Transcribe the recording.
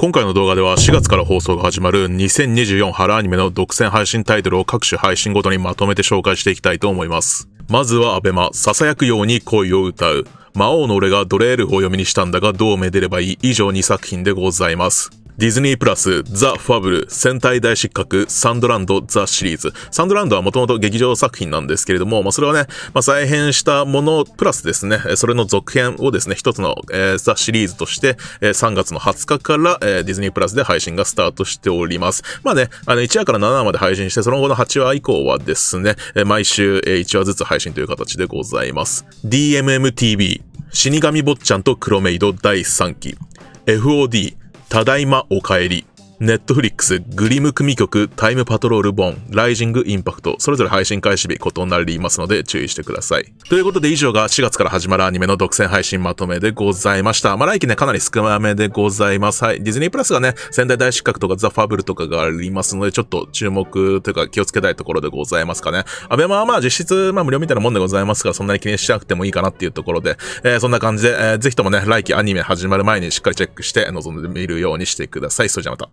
今回の動画では4月から放送が始まる2024春アニメの独占配信タイトルを各種配信ごとにまとめて紹介していきたいと思います。まずはアベマ、囁くように恋を歌う。魔王の俺がドレールフを読みにしたんだがどうめでればいい以上2作品でございます。ディズニープラス、ザ・ファブル、戦隊大失格、サンドランド、ザ・シリーズ。サンドランドはもともと劇場作品なんですけれども、まあ、それはね、まあ、再編したもの、プラスですね、それの続編をですね、一つの、えー、ザ・シリーズとして、えー、3月の20日から、えー、ディズニープラスで配信がスタートしております。まあね、あの、1話から7話まで配信して、その後の8話以降はですね、えー、毎週、えー、1話ずつ配信という形でございます。DMMTV、死神坊ちゃんと黒メイド第3期、FOD、ただいまお帰り。ネットフリックス、グリム組曲、タイムパトロールボン、ライジングインパクト、それぞれ配信開始日異なりますので注意してください。ということで以上が4月から始まるアニメの独占配信まとめでございました。まあ来期ね、かなり少なめでございます。はい。ディズニープラスがね、仙台大失格とかザ・ファブルとかがありますので、ちょっと注目というか気をつけたいところでございますかね。アベマはまあ実質、まあ無料みたいなもんでございますが、そんなに気にしなくてもいいかなっていうところで、えー、そんな感じで、えー、ぜひともね、来期アニメ始まる前にしっかりチェックして臨んでみるようにしてください。それじゃまた。